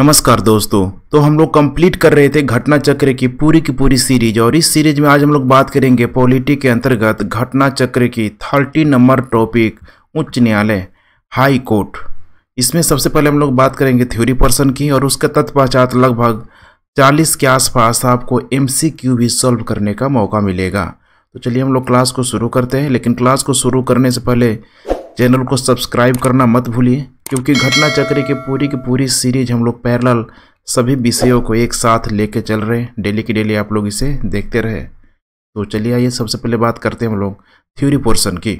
नमस्कार दोस्तों तो हम लोग कंप्लीट कर रहे थे घटना चक्र की पूरी की पूरी सीरीज और इस सीरीज में आज हम लोग बात करेंगे पॉलिटी के अंतर्गत घटना चक्र की थर्टी नंबर टॉपिक उच्च न्यायालय हाई कोर्ट इसमें सबसे पहले हम लोग बात करेंगे थ्योरी पर्सन की और उसके तत्पश्चात लगभग चालीस के आसपास आपको एम भी सॉल्व करने का मौका मिलेगा तो चलिए हम लोग क्लास को शुरू करते हैं लेकिन क्लास को शुरू करने से पहले चैनल को सब्सक्राइब करना मत भूलिए क्योंकि घटना चक्र की पूरी की पूरी सीरीज हम लोग पैरल सभी विषयों को एक साथ लेके चल रहे हैं डेली की डेली आप लोग इसे देखते रहे तो चलिए आइए सबसे पहले बात करते हैं हम लोग थ्योरी पोर्शन की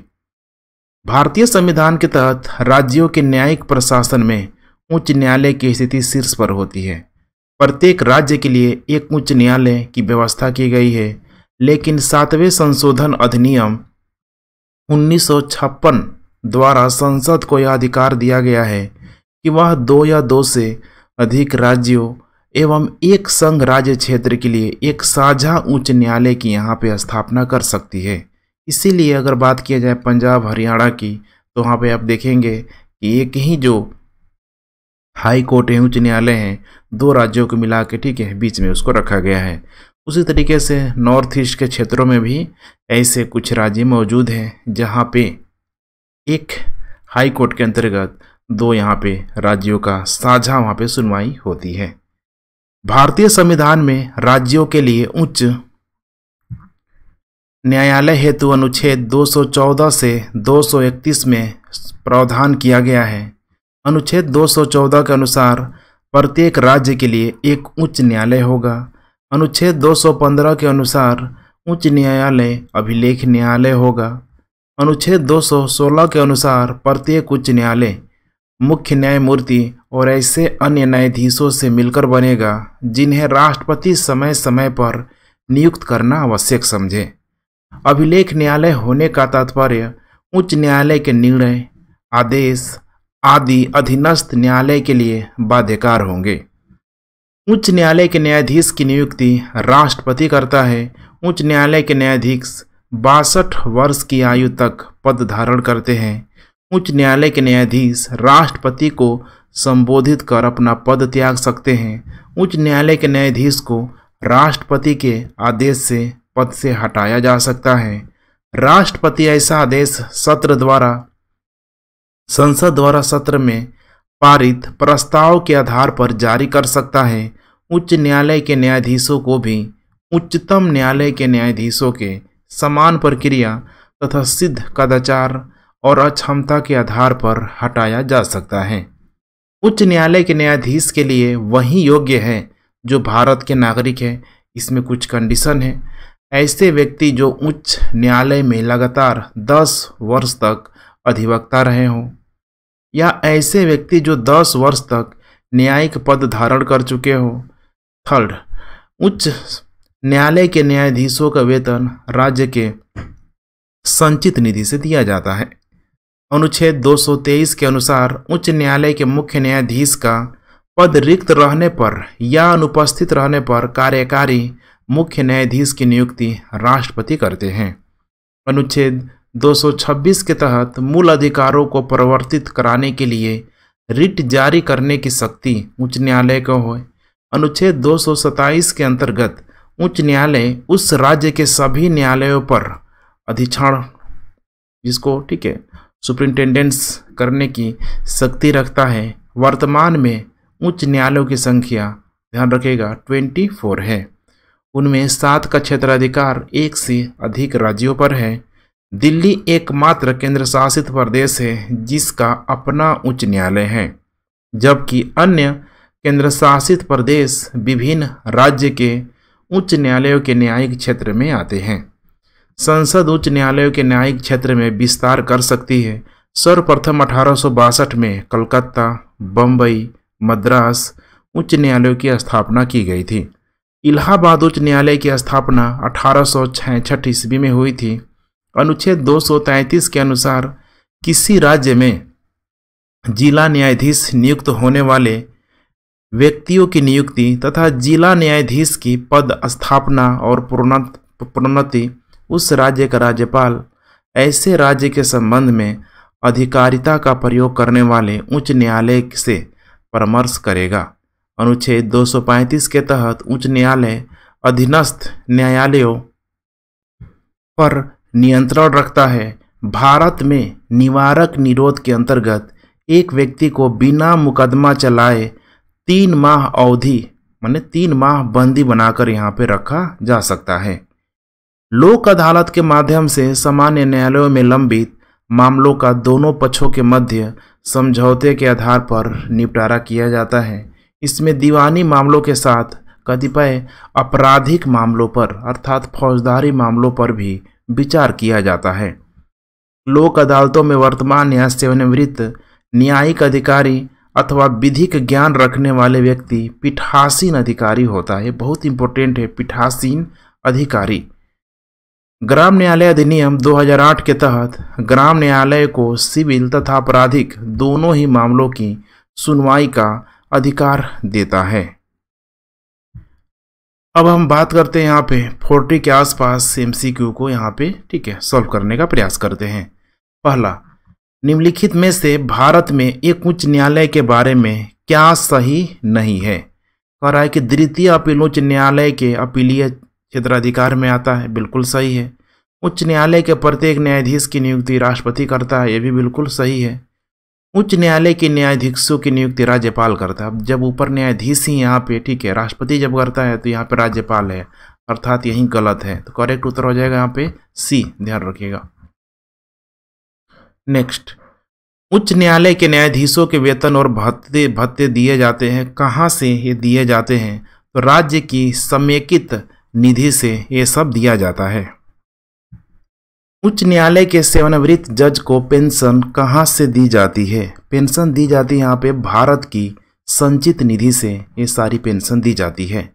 भारतीय संविधान के तहत राज्यों के न्यायिक प्रशासन में उच्च न्यायालय की स्थिति शीर्ष पर होती है प्रत्येक राज्य के लिए एक उच्च न्यायालय की व्यवस्था की गई है लेकिन सातवें संशोधन अधिनियम उन्नीस द्वारा संसद को यह अधिकार दिया गया है कि वह दो या दो से अधिक राज्यों एवं एक संघ राज्य क्षेत्र के लिए एक साझा उच्च न्यायालय की यहाँ पे स्थापना कर सकती है इसीलिए अगर बात किया जाए पंजाब हरियाणा की तो वहाँ पे आप देखेंगे कि एक ही जो हाई कोर्ट है उच्च न्यायालय हैं दो राज्यों को मिला के ठीक है बीच में उसको रखा गया है उसी तरीके से नॉर्थ ईस्ट के क्षेत्रों में भी ऐसे कुछ राज्य मौजूद हैं जहाँ पे एक हाई कोर्ट के अंतर्गत दो यहाँ पे राज्यों का साझा वहाँ पे सुनवाई होती है भारतीय संविधान में राज्यों के लिए उच्च न्यायालय हेतु अनुच्छेद 214 से 231 में प्रावधान किया गया है अनुच्छेद 214 के अनुसार प्रत्येक राज्य के लिए एक उच्च न्यायालय होगा अनुच्छेद 215 के अनुसार उच्च न्यायालय अभिलेख न्यायालय होगा अनुच्छेद 216 के अनुसार प्रत्येक उच्च न्यायालय मुख्य न्यायमूर्ति और ऐसे अन्य न्यायाधीशों से मिलकर बनेगा जिन्हें राष्ट्रपति समय समय पर नियुक्त करना आवश्यक समझे अभिलेख न्यायालय होने का तात्पर्य उच्च न्यायालय के निर्णय आदेश आदि अधीनस्थ न्यायालय के लिए बाध्यकार होंगे उच्च न्यायालय के न्यायाधीश की नियुक्ति राष्ट्रपति करता है उच्च न्यायालय के न्यायाधीश बासठ वर्ष की आयु तक पद धारण करते हैं उच्च न्यायालय के न्यायाधीश राष्ट्रपति को संबोधित कर अपना पद त्याग सकते हैं उच्च न्यायालय के न्यायाधीश को राष्ट्रपति के आदेश से पद से हटाया जा सकता है राष्ट्रपति ऐसा आदेश सत्र द्वारा संसद द्वारा सत्र में पारित प्रस्ताव के आधार पर जारी कर सकता है उच्च न्यायालय के न्यायाधीशों को भी उच्चतम न्यायालय के न्यायाधीशों के समान प्रक्रिया तथा सिद्ध कदाचार और अक्षमता के आधार पर हटाया जा सकता है उच्च न्यायालय के न्यायाधीश के लिए वही योग्य है जो भारत के नागरिक है इसमें कुछ कंडीशन है ऐसे व्यक्ति जो उच्च न्यायालय में लगातार 10 वर्ष तक अधिवक्ता रहे हों या ऐसे व्यक्ति जो 10 वर्ष तक न्यायिक पद धारण कर चुके हों थर्ड उच्च न्यायालय के न्यायाधीशों का वेतन राज्य के संचित निधि से दिया जाता है अनुच्छेद 223 के अनुसार उच्च न्यायालय के मुख्य न्यायाधीश का पद रिक्त रहने पर या अनुपस्थित रहने पर कार्यकारी मुख्य न्यायाधीश की नियुक्ति राष्ट्रपति करते हैं अनुच्छेद 226 के तहत मूल अधिकारों को परिवर्तित कराने के लिए रिट जारी करने की शक्ति उच्च न्यायालय को हो अनुच्छेद दो के अंतर्गत उच्च न्यायालय उस राज्य के सभी न्यायालयों पर अधिक्षण जिसको ठीक है सुप्रिंटेंडेंस करने की शक्ति रखता है वर्तमान में उच्च न्यायालयों की संख्या ध्यान रखेगा ट्वेंटी फोर है उनमें सात का क्षेत्राधिकार एक से अधिक राज्यों पर है दिल्ली एकमात्र केंद्र शासित प्रदेश है जिसका अपना उच्च न्यायालय है जबकि अन्य केंद्र शासित प्रदेश विभिन्न राज्य के उच्च न्यायालयों के न्यायिक क्षेत्र में आते हैं संसद उच्च न्यायालयों के न्यायिक क्षेत्र में विस्तार कर सकती है सर्वप्रथम अठारह में कलकत्ता बम्बई मद्रास उच्च न्यायालयों की स्थापना की गई थी इलाहाबाद उच्च न्यायालय की स्थापना अठारह ईस्वी में हुई थी अनुच्छेद 233 के अनुसार किसी राज्य में जिला न्यायाधीश नियुक्त होने वाले व्यक्तियों की नियुक्ति तथा जिला न्यायाधीश की पद स्थापना और प्रोन्नति उस राज्य का राज्यपाल ऐसे राज्य के संबंध में अधिकारिता का प्रयोग करने वाले उच्च न्यायालय से परामर्श करेगा अनुच्छेद 235 के तहत उच्च न्यायालय अधीनस्थ न्यायालयों पर नियंत्रण रखता है भारत में निवारक निरोध के अंतर्गत एक व्यक्ति को बिना मुकदमा चलाए तीन माह अवधि माने तीन माह बंदी बनाकर यहाँ पे रखा जा सकता है लोक अदालत के माध्यम से सामान्य न्यायालयों में लंबित मामलों का दोनों पक्षों के मध्य समझौते के आधार पर निपटारा किया जाता है इसमें दीवानी मामलों के साथ कतिपय आपराधिक मामलों पर अर्थात फौजदारी मामलों पर भी विचार किया जाता है लोक अदालतों में वर्तमान न्याय सेवानिवृत्त न्यायिक अधिकारी अथवा विधिक ज्ञान रखने वाले व्यक्ति पीठासीन अधिकारी होता है बहुत इंपॉर्टेंट है पीठासीन अधिकारी ग्राम न्यायालय अधिनियम 2008 के तहत ग्राम न्यायालय को सिविल तथा आपराधिक दोनों ही मामलों की सुनवाई का अधिकार देता है अब हम बात करते हैं यहाँ पे फोर्टी के आसपास एम क्यू को यहाँ पे ठीक है सॉल्व करने का प्रयास करते हैं पहला निम्नलिखित में से भारत में एक उच्च न्यायालय के बारे में क्या सही नहीं है कह रहा है कि द्वितीय अपील उच्च न्यायालय के अपीलीय क्षेत्राधिकार में आता है बिल्कुल सही है उच्च न्यायालय के प्रत्येक न्यायाधीश की नियुक्ति राष्ट्रपति करता है ये भी बिल्कुल सही है उच्च न्यायालय के न्यायाधीशों की नियुक्ति राज्यपाल करता है जब ऊपर न्यायाधीश ही यहाँ पे ठीक है राष्ट्रपति जब करता है तो यहाँ पे राज्यपाल है अर्थात यही गलत है तो करेक्ट उत्तर हो जाएगा यहाँ पे सी ध्यान रखिएगा नेक्स्ट उच्च न्यायालय के न्यायाधीशों के वेतन और भत्ते भत्ते दिए जाते हैं कहाँ से ये दिए जाते हैं तो राज्य की समेकित निधि से ये सब दिया जाता है उच्च न्यायालय के सेवानिवृत्त जज को पेंशन कहाँ से दी जाती है पेंशन दी जाती है यहाँ पे भारत की संचित निधि से ये सारी पेंशन दी जाती है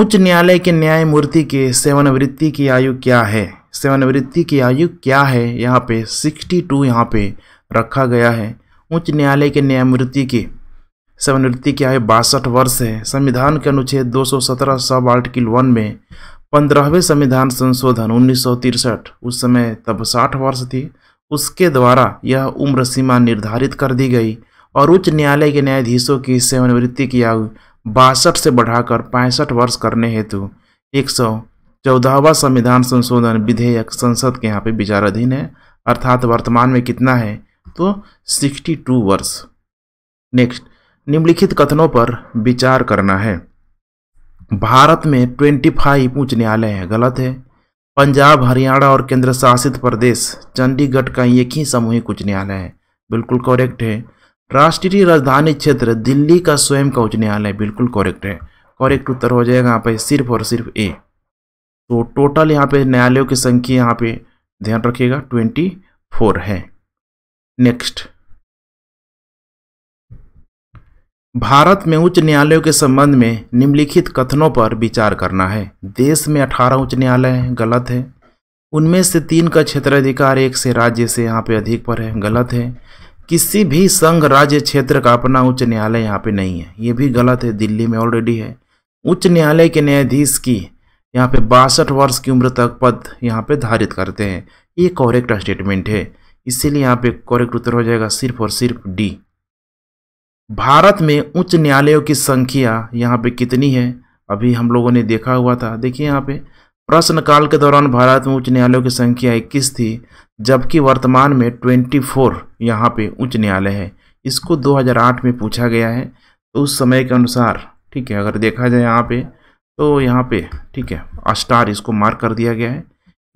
उच्च न्यायालय के न्यायमूर्ति के सेवानिवृत्ति की आयु क्या है सेवानिवृत्ति की आयु क्या है यहाँ पे 62 यहाँ पे रखा गया है उच्च न्यायालय के न्यायमूर्ति की सेवानिवृत्ति की आयु बासठ वर्ष है संविधान के अनुच्छेद 217 सब आर्टिकल वन में पंद्रहवें संविधान संशोधन उन्नीस उस समय तब साठ वर्ष थी उसके द्वारा यह उम्र सीमा निर्धारित कर दी गई और उच्च न्यायालय के न्यायाधीशों की सेवानिवृत्ति की आयु बासठ से बढ़ाकर पैंसठ वर्ष करने हेतु एक सौ चौदहवा संविधान संशोधन विधेयक संसद के यहाँ पे विचाराधीन है अर्थात वर्तमान में कितना है तो 62 वर्ष नेक्स्ट निम्नलिखित कथनों पर विचार करना है भारत में 25 उच्च न्यायालय है गलत है पंजाब हरियाणा और केंद्र शासित प्रदेश चंडीगढ़ का एक ही सामूहिक उच्च न्यायालय है बिल्कुल करेक्ट है राष्ट्रीय राजधानी क्षेत्र दिल्ली का स्वयं का उच्च न्यायालय बिल्कुल करेक्ट है करेक्ट उत्तर हो जाएगा यहाँ पर सिर्फ और सिर्फ ए तो टोटल यहाँ पे न्यायालयों की संख्या यहाँ पे ध्यान रखिएगा ट्वेंटी फोर है नेक्स्ट भारत में उच्च न्यायालयों के संबंध में निम्नलिखित कथनों पर विचार करना है देश में अठारह उच्च न्यायालय हैं गलत है उनमें से तीन का क्षेत्राधिकार एक से राज्य से यहाँ पे अधिक पर है गलत है किसी भी संघ राज्य क्षेत्र का अपना उच्च न्यायालय यहाँ पे नहीं है ये भी गलत है दिल्ली में ऑलरेडी है उच्च न्यायालय के न्यायाधीश की यहाँ पे बासठ वर्ष की उम्र तक पद यहाँ पे धारित करते हैं ये कॉरेक्ट स्टेटमेंट है इसीलिए यहाँ पे कॉरेक्ट उत्तर हो जाएगा सिर्फ और सिर्फ डी भारत में उच्च न्यायालयों की संख्या यहाँ पे कितनी है अभी हम लोगों ने देखा हुआ था देखिए यहाँ पे प्रश्नकाल के दौरान भारत में उच्च न्यायालयों की संख्या इक्कीस थी जबकि वर्तमान में ट्वेंटी फोर यहाँ पे उच्च न्यायालय है इसको 2008 में पूछा गया है तो उस समय के अनुसार ठीक है अगर देखा जाए यहाँ पे तो यहाँ पे ठीक है स्टार इसको मार्क कर दिया गया है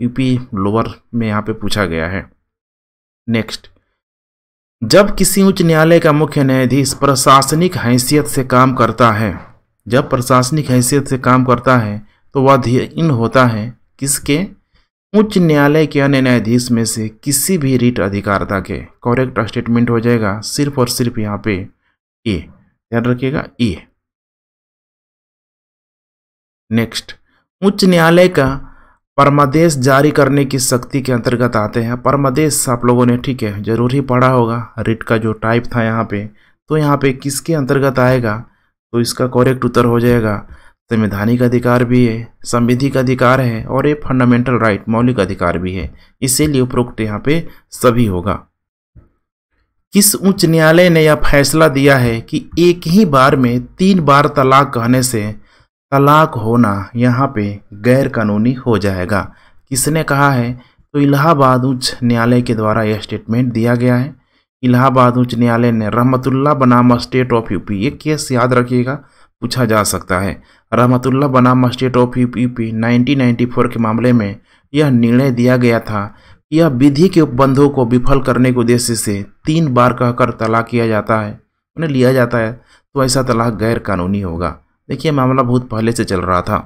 यूपी लोअर में यहाँ पे पूछा गया है नेक्स्ट जब किसी उच्च न्यायालय का मुख्य न्यायाधीश प्रशासनिक हैसियत से काम करता है जब प्रशासनिक हैसियत से काम करता है तो वह अधीन होता है किसके उच्च न्यायालय के अन्य न्यायाधीश में से किसी भी रिट अधिकारता के करेक्ट स्टेटमेंट हो जाएगा सिर्फ और सिर्फ यहाँ पे ए ध्यान रखिएगा ए नेक्स्ट उच्च न्यायालय का परमादेश जारी करने की शक्ति के अंतर्गत आते हैं परमादेश आप लोगों ने ठीक है जरूर ही पढ़ा होगा रिट का जो टाइप था यहाँ पे तो यहाँ पे किसके अंतर्गत आएगा तो इसका करेक्ट उत्तर हो जाएगा संवैधानिक अधिकार भी है संविधिक अधिकार है और ये फंडामेंटल राइट मौलिक अधिकार भी है इसीलिए उपरोक्त यहाँ पे सभी होगा किस उच्च न्यायालय ने यह फैसला दिया है कि एक ही बार में तीन बार तलाक कहने से तलाक होना यहाँ पे गैर कानूनी हो जाएगा किसने कहा है तो इलाहाबाद उच्च न्यायालय के द्वारा यह स्टेटमेंट दिया गया है इलाहाबाद उच्च न्यायालय ने रहमतुल्ला बनाम स्टेट ऑफ यूपी ये केस याद रखिएगा पूछा जा सकता है रहमतुल्ला बनाम स्टेट ऑफ यूपी 1994 के मामले में यह निर्णय दिया गया था कि यह विधि के उपबंधों को विफल करने के उद्देश्य से तीन बार कहकर तलाक किया जाता है उन्हें लिया जाता है तो ऐसा तलाक गैर कानूनी होगा देखिए मामला बहुत पहले से चल रहा था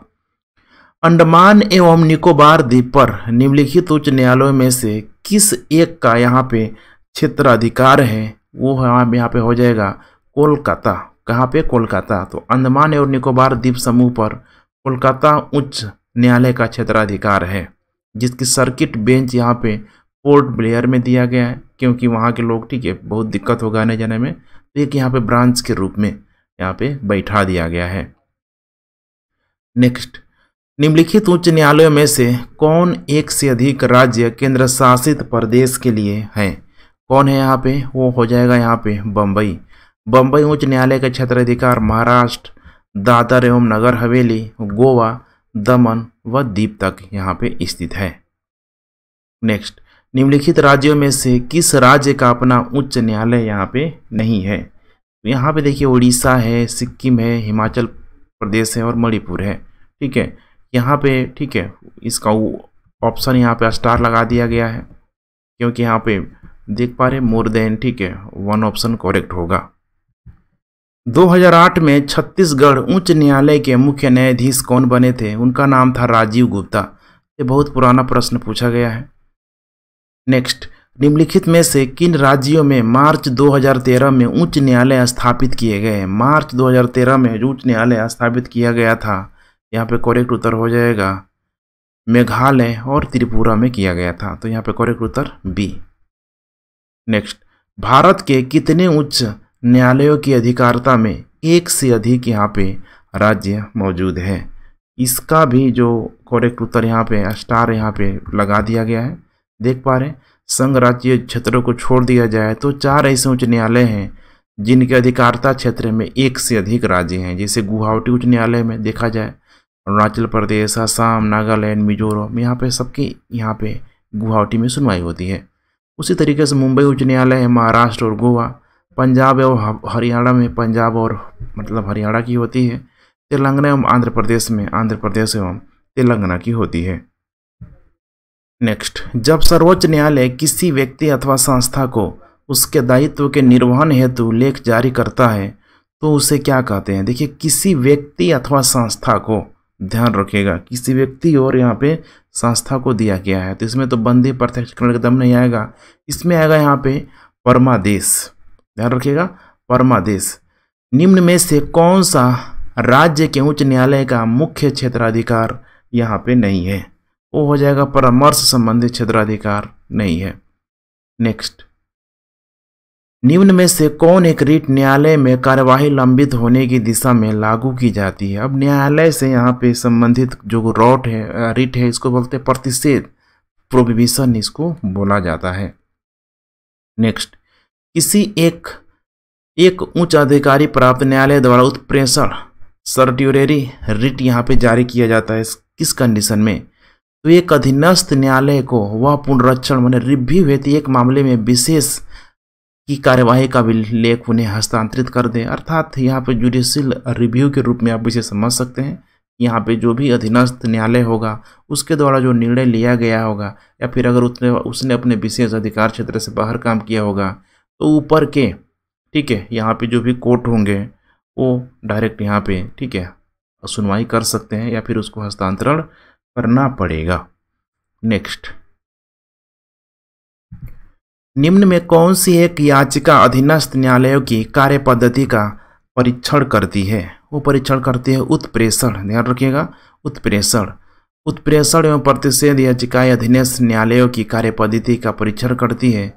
अंडमान एवं निकोबार द्वीप पर निम्नलिखित उच्च न्यायालयों में से किस एक का यहाँ पे क्षेत्राधिकार है वो हमारे यहाँ पे हो जाएगा कोलकाता कहाँ पे कोलकाता तो अंडमान एवं निकोबार द्वीप समूह पर कोलकाता उच्च न्यायालय का क्षेत्राधिकार है जिसकी सर्किट बेंच यहाँ पे पोर्ट ब्लेयर में दिया गया है क्योंकि वहाँ के लोग ठीक है बहुत दिक्कत होगा आने जाने में तो एक यहाँ पे ब्रांच के रूप में यहाँ पे बैठा दिया गया है नेक्स्ट निम्नलिखित उच्च न्यायालय में से कौन एक से अधिक राज्य केंद्र शासित प्रदेश के लिए है कौन है यहाँ पे वो हो जाएगा यहाँ पे बम्बई बम्बई उच्च न्यायालय के क्षेत्राधिकार महाराष्ट्र दादर एवं नगर हवेली गोवा दमन व दीप तक यहाँ पे स्थित है नेक्स्ट निम्नलिखित राज्यों में से किस राज्य का अपना उच्च न्यायालय यहाँ पे नहीं है तो यहाँ पे देखिए उड़ीसा है सिक्किम है हिमाचल प्रदेश है और मणिपुर है ठीक है यहाँ पे ठीक है इसका ऑप्शन यहाँ पे स्टार लगा दिया गया है क्योंकि यहाँ पे देख पा रहे मोर देन ठीक है वन ऑप्शन करेक्ट होगा 2008 में छत्तीसगढ़ उच्च न्यायालय के मुख्य न्यायाधीश कौन बने थे उनका नाम था राजीव गुप्ता ये बहुत पुराना प्रश्न पूछा गया है नेक्स्ट निम्नलिखित में से किन राज्यों में मार्च 2013 में उच्च न्यायालय स्थापित किए गए मार्च 2013 में उच्च न्यायालय स्थापित किया गया था यहाँ पे करेक्ट उत्तर हो जाएगा मेघालय और त्रिपुरा में किया गया था तो यहाँ पे करेक्ट उत्तर बी नेक्स्ट भारत के कितने उच्च न्यायालयों की अधिकारता में एक से अधिक यहाँ पे राज्य मौजूद है इसका भी जो करेक्ट उत्तर यहाँ पे स्टार यहाँ पे लगा दिया गया है देख पा रहे हैं संघ राज्य क्षेत्रों को छोड़ दिया जाए तो चार ऐसे उच्च न्यायालय हैं जिनके अधिकारता क्षेत्र में एक से अधिक राज्य हैं जैसे गुवाहाटी उच्च न्यायालय में देखा जाए अरुणाचल प्रदेश आसाम नागालैंड मिजोरम यहाँ पे सबके यहाँ पे गुवाहाटी में सुनवाई होती है उसी तरीके से मुंबई उच्च न्यायालय है महाराष्ट्र और गोवा पंजाब एवं हरियाणा में पंजाब और मतलब हरियाणा की होती है तेलंगाना एवं आंध्र प्रदेश में आंध्र प्रदेश एवं तेलंगाना की होती है नेक्स्ट जब सर्वोच्च न्यायालय किसी व्यक्ति अथवा संस्था को उसके दायित्व के निर्वहन हेतु लेख जारी करता है तो उसे क्या कहते हैं देखिए किसी व्यक्ति अथवा संस्था को ध्यान रखिएगा किसी व्यक्ति और यहाँ पे संस्था को दिया गया है तो इसमें तो बंदी प्रत्यक्षकरण एकदम नहीं आएगा इसमें आएगा यहाँ पे परमादेश ध्यान रखिएगा परमादेश निम्न में से कौन सा राज्य के उच्च न्यायालय का मुख्य क्षेत्राधिकार यहाँ पे नहीं है वो हो जाएगा परामर्श संबंधी क्षेत्राधिकार नहीं है नेक्स्ट निम्न में से कौन एक रिट न्यायालय में कार्यवाही लंबित होने की दिशा में लागू की जाती है अब न्यायालय से यहाँ पे संबंधित जो रॉट है रिट है इसको बोलते हैं प्रतिषेध प्रोविविशन इसको बोला जाता है नेक्स्ट किसी एक एक उच्च अधिकारी प्राप्त न्यायालय द्वारा उत्प्रेषण सर्ट्यूरेरी रिट यहाँ पे जारी किया जाता है किस कंडीशन में तो एक अधीनस्थ न्यायालय को वह पुनरक्षण मैंने रिव्यू हेतु एक मामले में विशेष की कार्यवाही का भी लेख उन्हें हस्तांतरित कर दें अर्थात यहाँ पे जुडिशियल रिव्यू के रूप में आप इसे समझ सकते हैं यहाँ पे जो भी अधीनस्थ न्यायालय होगा उसके द्वारा जो निर्णय लिया गया होगा या फिर अगर उसने उसने अपने विशेष अधिकार क्षेत्र से बाहर काम किया होगा तो ऊपर के ठीक है यहाँ पे जो भी कोर्ट होंगे वो डायरेक्ट यहाँ पे ठीक है सुनवाई कर सकते हैं या फिर उसको हस्तांतरण करना पड़ेगा नेक्स्ट निम्न में कौन सी एक याचिका अधीनस्थ न्यायालयों की कार्य पद्धति का परीक्षण करती है वो परीक्षण करती है उत्प्रेषण ध्यान रखिएगा उत्प्रेषण उत्प्रेषण एवं प्रतिषेध याचिकाएं अधीनस्थ न्यायालयों की कार्य पद्धति का परीक्षण करती है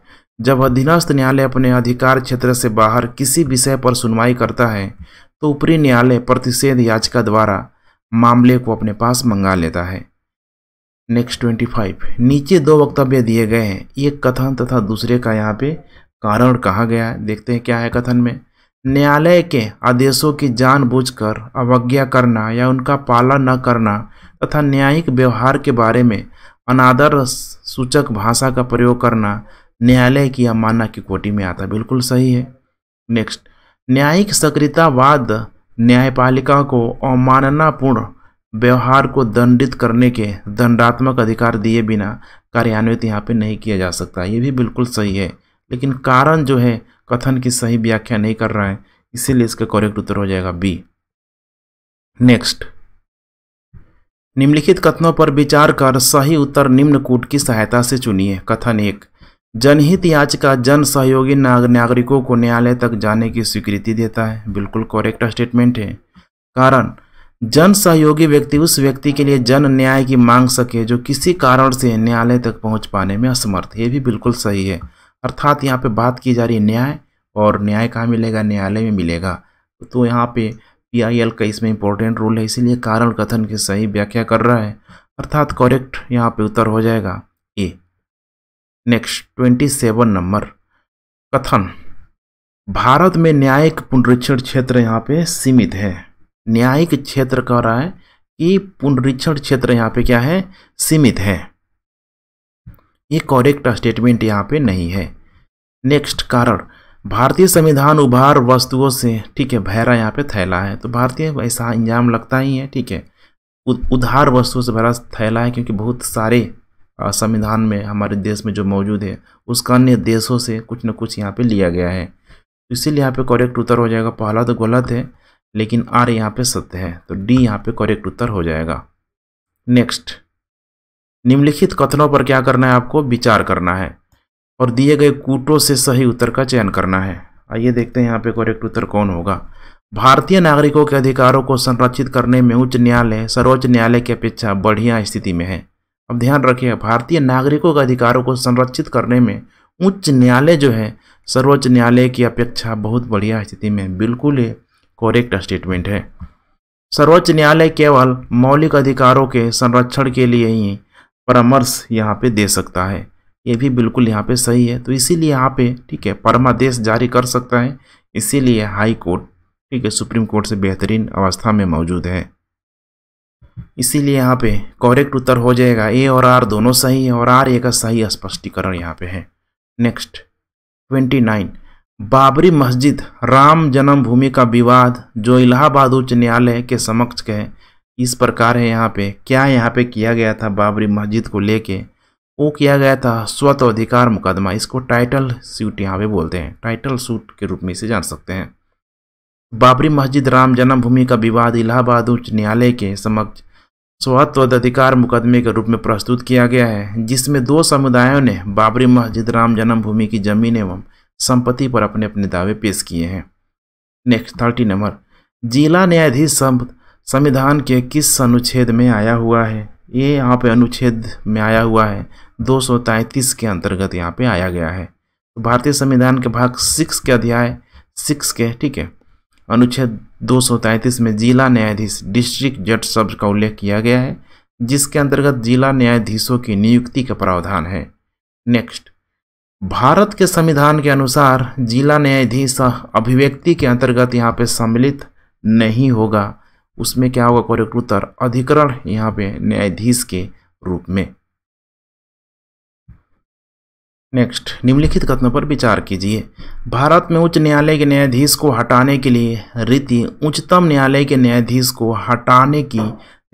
जब अधीनस्थ न्यायालय अपने अधिकार क्षेत्र से बाहर किसी विषय पर सुनवाई करता है तो ऊपरी न्यायालय प्रतिषेध याचिका द्वारा मामले को अपने पास मंगा लेता है नेक्स्ट ट्वेंटी फाइव नीचे दो वक्तव्य दिए गए हैं एक कथन तथा दूसरे का यहाँ पे कारण कहा गया है देखते हैं क्या है कथन में न्यायालय के आदेशों की जानबूझकर अवज्ञा करना या उनका पालन न करना तथा न्यायिक व्यवहार के बारे में अनादर सूचक भाषा का प्रयोग करना न्यायालय की अमानना की कोटि में आता बिल्कुल सही है नेक्स्ट न्यायिक सक्रियतावाद न्यायपालिका को अवमाननापूर्ण व्यवहार को दंडित करने के दंडात्मक अधिकार दिए बिना कार्यान्वित यहाँ पे नहीं किया जा सकता ये भी बिल्कुल सही है लेकिन कारण जो है कथन की सही व्याख्या नहीं कर रहा है इसीलिए इसका करेक्ट उत्तर हो जाएगा बी नेक्स्ट निम्नलिखित कथनों पर विचार कर सही उत्तर निम्न कूट की सहायता से चुनिए कथन एक जनहित याचिका जन सहयोगी नागरिकों को न्यायालय तक जाने की स्वीकृति देता है बिल्कुल कॉरेक्ट स्टेटमेंट है कारण जन सहयोगी व्यक्ति उस व्यक्ति के लिए जन न्याय की मांग सके जो किसी कारण से न्यायालय तक पहुंच पाने में असमर्थ ये भी बिल्कुल सही है अर्थात यहाँ पे बात की जा रही है न्याय और न्याय कहाँ मिलेगा न्यायालय में मिलेगा तो यहाँ पे पी आई एल का इसमें इंपॉर्टेंट रोल है इसीलिए कारण कथन की सही व्याख्या कर रहा है अर्थात कॉरेक्ट यहाँ पर उत्तर हो जाएगा A next twenty seven number कथन भारत में न्यायिक पुनरीक्षण क्षेत्र यहाँ पे सीमित है न्यायिक क्षेत्र कह रहा है कि पुनरीक्षण क्षेत्र यहाँ पे क्या है सीमित है ये करेक्ट स्टेटमेंट यहाँ पे नहीं है नेक्स्ट कारण भारतीय संविधान उभार वस्तुओं से ठीक है भैरा यहाँ पे थैला है तो भारतीय ऐसा इंजाम लगता ही है ठीक है उधार वस्तुओं से भरा थैला है क्योंकि बहुत सारे संविधान में हमारे देश में जो मौजूद है उसका अन्य देशों से कुछ ना कुछ यहाँ पे लिया गया है तो इसीलिए यहाँ पे करेक्ट उत्तर हो जाएगा पहला तो गलत है लेकिन आर यहाँ पे सत्य है तो डी यहाँ पे करेक्ट उत्तर हो जाएगा नेक्स्ट निम्नलिखित कथनों पर क्या करना है आपको विचार करना है और दिए गए कूटों से सही उत्तर का चयन करना है आइए देखते हैं यहाँ पे करेक्ट उत्तर कौन होगा भारतीय नागरिकों के अधिकारों को संरक्षित करने में उच्च न्यायालय सर्वोच्च न्यायालय की अपेक्षा बढ़िया स्थिति में है अब ध्यान रखिए भारतीय नागरिकों के अधिकारों को संरक्षित करने में उच्च न्यायालय जो है सर्वोच्च न्यायालय की अपेक्षा बहुत बढ़िया स्थिति में बिल्कुल ही करेक्ट स्टेटमेंट है सर्वोच्च न्यायालय केवल मौलिक अधिकारों के संरक्षण के लिए ही परामर्श यहाँ पे दे सकता है ये भी बिल्कुल यहाँ पे सही है तो इसीलिए यहाँ पे ठीक है परमादेश जारी कर सकता है इसीलिए हाई कोर्ट ठीक है सुप्रीम कोर्ट से बेहतरीन अवस्था में मौजूद है इसीलिए यहाँ पे करेक्ट उत्तर हो जाएगा ए और आर दोनों सही है और आर ए का सही स्पष्टीकरण यहाँ पे है नेक्स्ट ट्वेंटी नाइन बाबरी मस्जिद राम जन्मभूमि का विवाद जो इलाहाबाद उच्च न्यायालय के समक्ष के इस प्रकार है यहाँ पे क्या यहाँ पे किया गया था बाबरी मस्जिद को लेके वो किया गया था स्वत अधिकार मुकदमा इसको टाइटल सूट यहाँ पे बोलते हैं टाइटल सूट के रूप में इसे जान सकते हैं बाबरी मस्जिद राम जन्मभूमि का विवाद इलाहाबाद उच्च न्यायालय के समक्ष स्वत्वाधिकार मुकदमे के रूप में प्रस्तुत किया गया है जिसमें दो समुदायों ने बाबरी मस्जिद राम जन्मभूमि की जमीन एवं संपत्ति पर अपने अपने दावे पेश किए हैं नेक्स्ट थर्टी नंबर जिला न्यायाधीश संविधान के किस अनुच्छेद में आया हुआ है ये यहाँ पे अनुच्छेद में आया हुआ है दो के अंतर्गत यहाँ पे आया गया है भारतीय संविधान के भाग सिक्स के अध्याय सिक्स के ठीक है अनुच्छेद दो में जिला न्यायाधीश डिस्ट्रिक्ट जज शब्द का उल्लेख किया गया है जिसके अंतर्गत जिला न्यायाधीशों की नियुक्ति का प्रावधान है नेक्स्ट भारत के संविधान के अनुसार जिला न्यायाधीश अभिव्यक्ति के अंतर्गत यहाँ पे सम्मिलित नहीं होगा उसमें क्या होगा करेक्ट उत्तर अधिकरण यहाँ पे न्यायाधीश के रूप में नेक्स्ट निम्नलिखित कथनों पर विचार कीजिए भारत में उच्च न्यायालय के न्यायाधीश को हटाने के लिए रीति उच्चतम न्यायालय के न्यायाधीश को हटाने की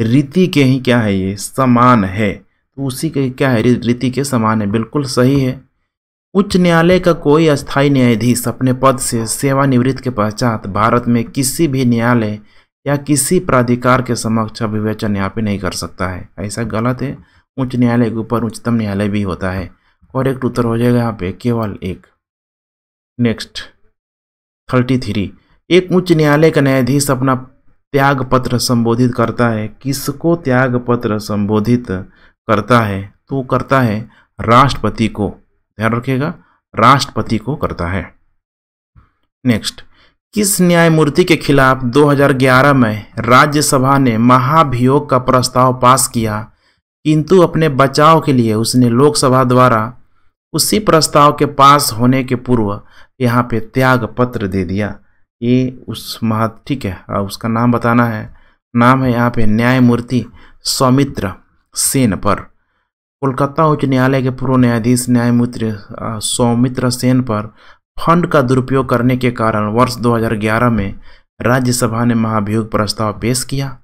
रीति के ही क्या है ये समान है तो उसी के क्या है रीति के समान है बिल्कुल सही है उच्च न्यायालय का कोई अस्थायी न्यायाधीश अपने पद से सेवानिवृत्त के पश्चात भारत में किसी भी न्यायालय या किसी प्राधिकार के समक्ष अभिवेचन यहाँ पे नहीं कर सकता है ऐसा गलत है उच्च न्यायालय के ऊपर उच्चतम न्यायालय भी होता है और एक उत्तर हो जाएगा यहाँ पे केवल एक नेक्स्ट थर्टी थ्री एक उच्च न्यायालय का न्यायाधीश अपना त्याग पत्र संबोधित करता है किसको त्याग पत्र संबोधित करता है तो करता है राष्ट्रपति को ध्यान रखिएगा राष्ट्रपति को करता है नेक्स्ट किस न्यायमूर्ति के खिलाफ 2011 में राज्यसभा ने महाभियोग का प्रस्ताव पास किया किंतु अपने बचाव के लिए उसने लोकसभा द्वारा उसी प्रस्ताव के पास होने के पूर्व यहाँ पे त्याग पत्र दे दिया ये उस महा ठीक है उसका नाम बताना है नाम है यहाँ पे न्यायमूर्ति सौमित्र सेन पर कोलकाता उच्च न्यायालय के पूर्व न्यायाधीश न्यायमूर्ति सौमित्र सेन पर फंड का दुरुपयोग करने के कारण वर्ष 2011 में राज्यसभा ने महाभियोग प्रस्ताव पेश किया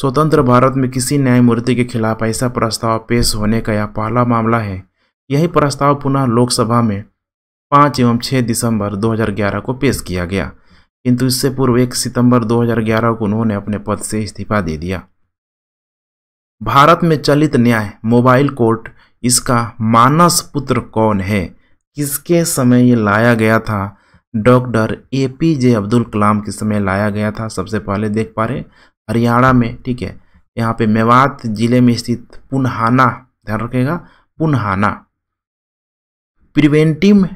स्वतंत्र भारत में किसी न्यायमूर्ति के खिलाफ ऐसा प्रस्ताव पेश होने का यह पहला मामला है यही प्रस्ताव पुनः लोकसभा में पाँच एवं छः दिसंबर 2011 को पेश किया गया किंतु इससे पूर्व एक सितंबर 2011 को उन्होंने अपने पद से इस्तीफा दे दिया भारत में चलित न्याय मोबाइल कोर्ट इसका मानस पुत्र कौन है किसके समय ये लाया गया था doctor A P J Abdul Kalam के समय लाया गया था सबसे पहले देख पा रहे हरियाणा में ठीक है यहाँ पे मेवात जिले में स्थित पुनहाना ध्यान रखेगा पुनहाना प्रिवेंटिव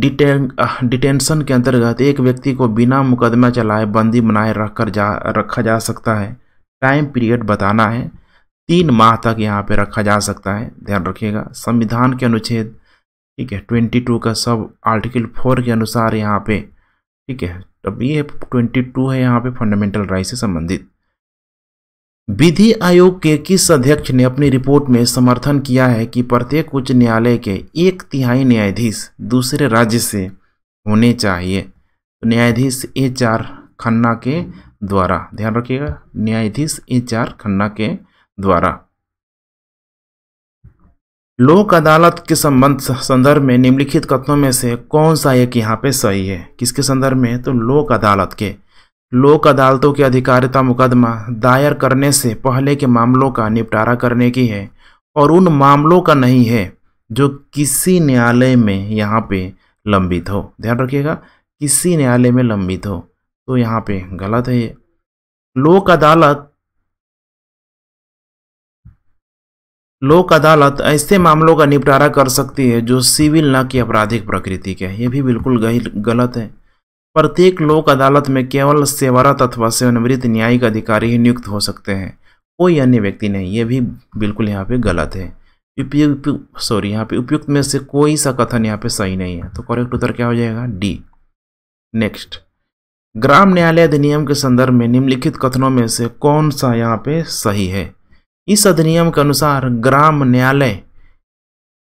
डिटेन डिटेंशन के अंतर्गत एक व्यक्ति को बिना मुकदमा चलाए बंदी बनाए रख कर जा रखा जा सकता है टाइम पीरियड बताना है तीन माह तक यहाँ पे रखा जा सकता है ध्यान रखिएगा संविधान के अनुच्छेद ठीक है ट्वेंटी टू का सब आर्टिकल फोर के अनुसार यहाँ पे ठीक है अब ये ट्वेंटी टू है यहाँ पे फंडामेंटल राइट से संबंधित विधि आयोग के किस अध्यक्ष ने अपनी रिपोर्ट में समर्थन किया है कि प्रत्येक उच्च न्यायालय के एक तिहाई न्यायाधीश दूसरे राज्य से होने चाहिए तो न्यायाधीश एच आर खन्ना के द्वारा ध्यान रखिएगा न्यायाधीश एच आर खन्ना के द्वारा लोक अदालत के संबंध संदर्भ में निम्नलिखित कथनों में से कौन सा एक यहाँ पे सही है किसके संदर्भ में तो लोक अदालत के लोक अदालतों की अधिकारिता मुकदमा दायर करने से पहले के मामलों का निपटारा करने की है और उन मामलों का नहीं है जो किसी न्यायालय में यहाँ पे लंबित हो ध्यान रखिएगा किसी न्यायालय में लंबित हो तो यहाँ पे गलत है ये लोक अदालत लोक अदालत ऐसे मामलों का निपटारा कर सकती है जो सिविल न कि आपराधिक प्रकृति के ये भी बिल्कुल गलत है प्रत्येक लोक अदालत में केवल सेवारत अथवा सेवनिवृत्त न्यायिक अधिकारी ही नियुक्त हो सकते हैं कोई अन्य व्यक्ति नहीं ये भी बिल्कुल यहाँ पे गलत है उपयुक्त सॉरी यहाँ पे उपयुक्त में से कोई सा कथन यहाँ पे सही नहीं है तो करेक्ट उत्तर क्या हो जाएगा डी नेक्स्ट ग्राम न्यायालय अधिनियम के संदर्भ में निम्नलिखित कथनों में से कौन सा यहाँ पे सही है इस अधिनियम के अनुसार ग्राम न्यायालय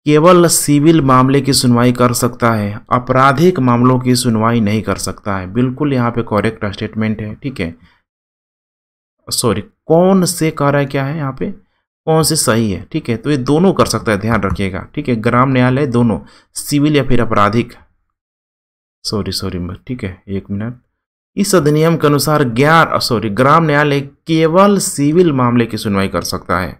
केवल सिविल मामले की सुनवाई कर सकता है आपराधिक मामलों की सुनवाई नहीं कर सकता है बिल्कुल यहाँ पे करेक्ट स्टेटमेंट है ठीक है सॉरी कौन से कह रहा है क्या है यहाँ पे कौन से सही है ठीक है तो ये दोनों कर सकता है ध्यान रखिएगा ठीक है ग्राम न्यायालय दोनों सिविल या फिर आपराधिक सॉरी सॉरी ठीक है एक मिनट इस अधिनियम के अनुसार ग्यारह सॉरी ग्राम न्यायालय केवल सिविल मामले की सुनवाई कर सकता है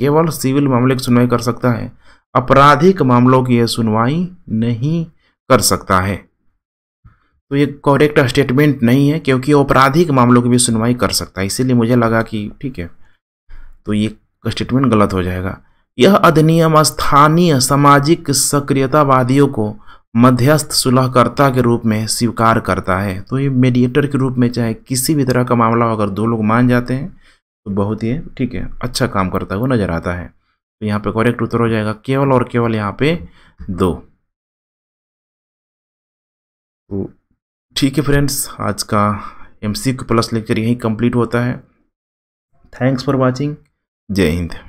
केवल सिविल मामले की सुनवाई कर सकता है आपराधिक मामलों की यह सुनवाई नहीं कर सकता है तो ये करेक्ट स्टेटमेंट नहीं है क्योंकि आपराधिक मामलों की भी सुनवाई कर सकता है इसीलिए मुझे लगा कि ठीक है तो ये स्टेटमेंट गलत हो जाएगा यह अधिनियम स्थानीय सामाजिक सक्रियतावादियों को मध्यस्थ सुलहकर्ता के रूप में स्वीकार करता है तो ये मेडिएटर के रूप में चाहे किसी भी तरह का मामला अगर दो लोग मान जाते हैं तो बहुत ही ठीक है अच्छा काम करता हुआ नज़र आता है तो यहाँ पे करेक्ट उत्तर हो जाएगा केवल और केवल यहाँ पे दो तो ठीक है फ्रेंड्स आज का एम सी प्लस लेक्चर यहीं कंप्लीट होता है थैंक्स फॉर वॉचिंग जय हिंद